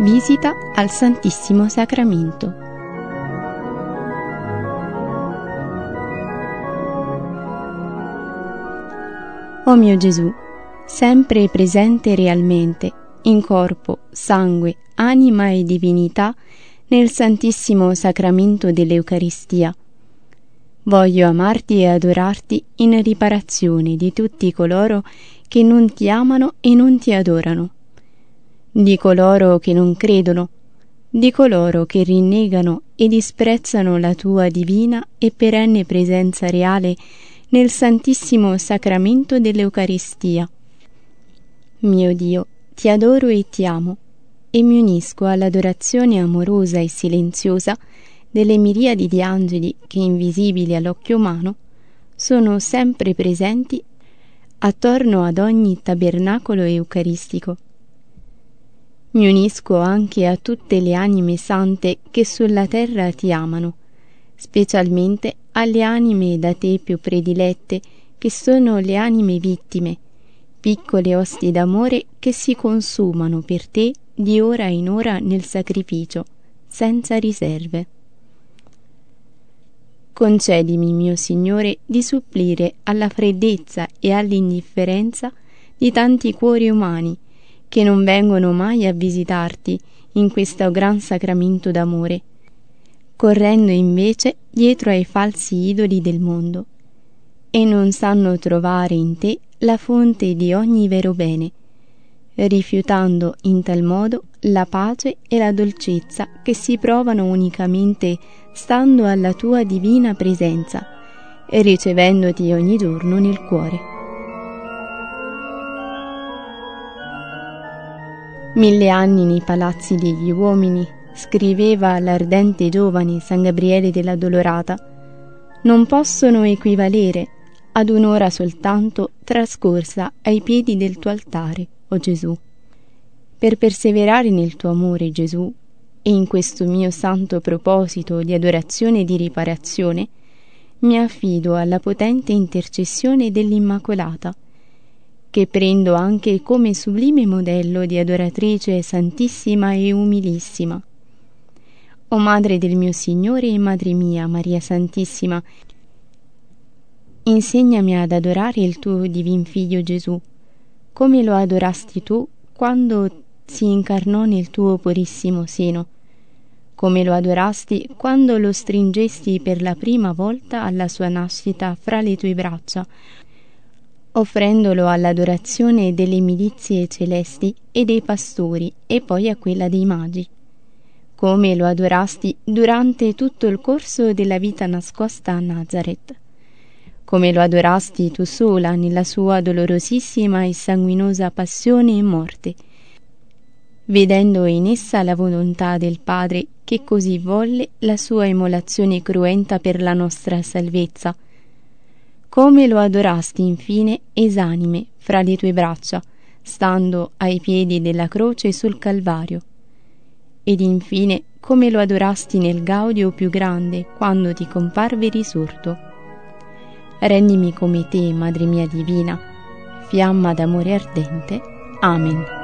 Visita al Santissimo Sacramento. O mio Gesù, sempre presente realmente, in corpo, sangue, anima e divinità, nel Santissimo Sacramento dell'Eucaristia. Voglio amarti e adorarti in riparazione di tutti coloro che non ti amano e non ti adorano di coloro che non credono, di coloro che rinnegano e disprezzano la tua divina e perenne presenza reale nel Santissimo Sacramento dell'Eucaristia. Mio Dio, ti adoro e ti amo, e mi unisco all'adorazione amorosa e silenziosa delle miriadi di angeli che, invisibili all'occhio umano, sono sempre presenti attorno ad ogni tabernacolo eucaristico mi unisco anche a tutte le anime sante che sulla terra ti amano, specialmente alle anime da te più predilette, che sono le anime vittime, piccole ostie d'amore che si consumano per te di ora in ora nel sacrificio, senza riserve. Concedimi, mio Signore, di supplire alla freddezza e all'indifferenza di tanti cuori umani, che non vengono mai a visitarti in questo gran sacramento d'amore, correndo invece dietro ai falsi idoli del mondo, e non sanno trovare in te la fonte di ogni vero bene, rifiutando in tal modo la pace e la dolcezza che si provano unicamente stando alla tua divina presenza e ricevendoti ogni giorno nel cuore. Mille anni nei palazzi degli uomini, scriveva l'ardente giovane San Gabriele della Dolorata, non possono equivalere ad un'ora soltanto trascorsa ai piedi del tuo altare, o oh Gesù. Per perseverare nel tuo amore, Gesù, e in questo mio santo proposito di adorazione e di riparazione, mi affido alla potente intercessione dell'Immacolata, che prendo anche come sublime modello di adoratrice santissima e umilissima. O Madre del mio Signore e Madre mia, Maria Santissima, insegnami ad adorare il tuo divin figlio Gesù, come lo adorasti tu quando si incarnò nel tuo purissimo seno, come lo adorasti quando lo stringesti per la prima volta alla sua nascita fra le tue braccia, offrendolo all'adorazione delle milizie celesti e dei pastori e poi a quella dei magi. Come lo adorasti durante tutto il corso della vita nascosta a Nazareth. Come lo adorasti tu sola nella sua dolorosissima e sanguinosa passione e morte, vedendo in essa la volontà del Padre che così volle la sua emolazione cruenta per la nostra salvezza, come lo adorasti infine esanime fra le tue braccia, stando ai piedi della croce sul Calvario. Ed infine come lo adorasti nel gaudio più grande quando ti comparve risorto. Rendimi come te, Madre mia divina, fiamma d'amore ardente. Amen.